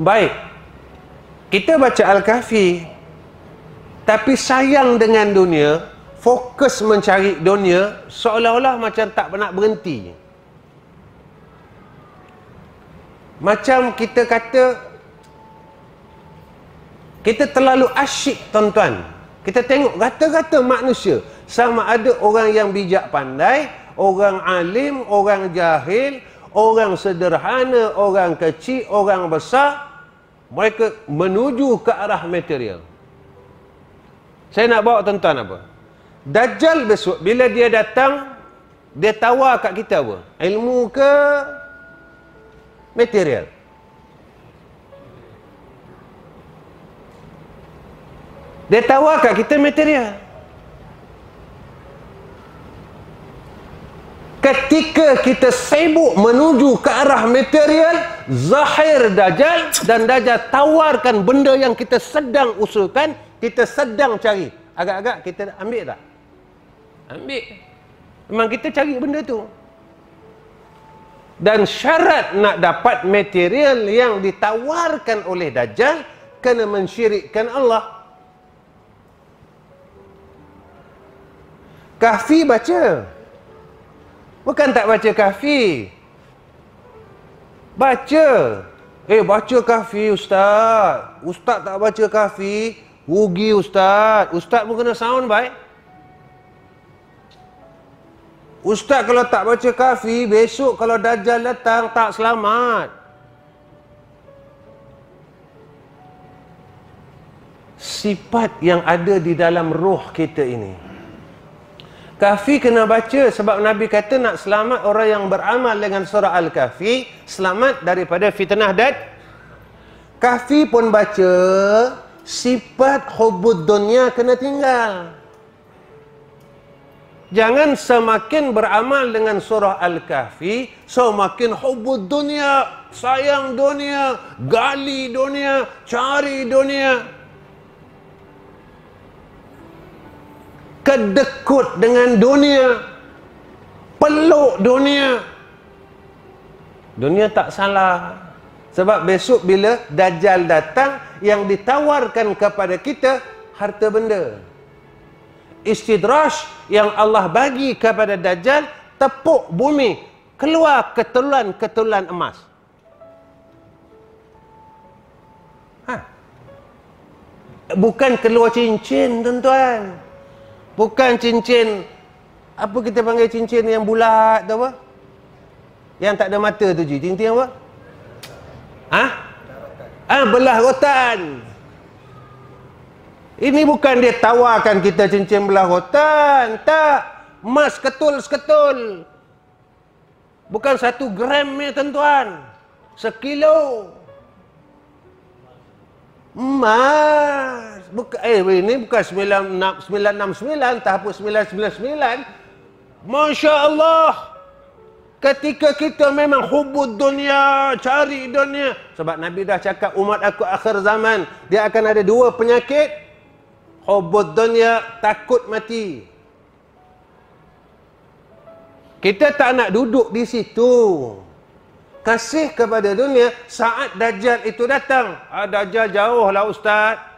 Baik. Kita baca Al-Kahfi. Tapi sayang dengan dunia, fokus mencari dunia seolah-olah macam tak pernah berhenti. Macam kita kata kita terlalu asyik, tuan-tuan. Kita tengok rata-rata manusia, sama ada orang yang bijak pandai, orang alim, orang jahil, orang sederhana, orang kecil, orang besar, mereka menuju ke arah material. Saya nak bawa tuan-tuan apa? Dajjal besok, bila dia datang, dia tawar kat kita apa? Ilmu ke material? Dia tawar kat kita material. ketika kita sibuk menuju ke arah material zahir dajjal dan dajjal tawarkan benda yang kita sedang usulkan kita sedang cari agak-agak kita ambil tak ambil memang kita cari benda tu dan syarat nak dapat material yang ditawarkan oleh dajjal kena mensyirikkan Allah kahfi baca Bukan tak baca kahfi. Baca. Eh, baca kahfi, Ustaz. Ustaz tak baca kahfi. Rugi, Ustaz. Ustaz pun kena sound baik. Ustaz kalau tak baca kahfi, besok kalau Dajjal datang, tak selamat. Sifat yang ada di dalam roh kita ini. Kafi kena baca sebab Nabi kata nak selamat orang yang beramal dengan surah al Kafi selamat daripada fitnah dan Kafi pun baca sifat hubud dunia kena tinggal jangan semakin beramal dengan surah Al-Kahfi semakin hubud dunia sayang dunia gali dunia cari dunia kedekut dengan dunia peluk dunia dunia tak salah sebab besok bila dajjal datang yang ditawarkan kepada kita harta benda istidraj yang Allah bagi kepada dajjal tepuk bumi keluar ketulan-ketulan emas ha bukan keluar cincin tuan-tuan Bukan cincin apa kita panggil cincin yang bulat tu apa? Yang tak ada mata tu je. Cincin apa? Ah? Ha? Ah, belah rotan. Ini bukan dia tawarkan kita cincin belah rotan. Tak. Emas ketul-seketul. Bukan satu gramnya tuan-tuan. Sekilo. Sekilo. Emas. Buka, eh, ini bukan 969, tahap 999. Masya Allah. Ketika kita memang hubud dunia, cari dunia. Sebab Nabi dah cakap umat aku akhir zaman, dia akan ada dua penyakit. Hubud dunia, takut mati. Kita tak nak duduk di situ kasih kepada dunia saat dajjal itu datang. Ah, dajjal jauh lah ustaz.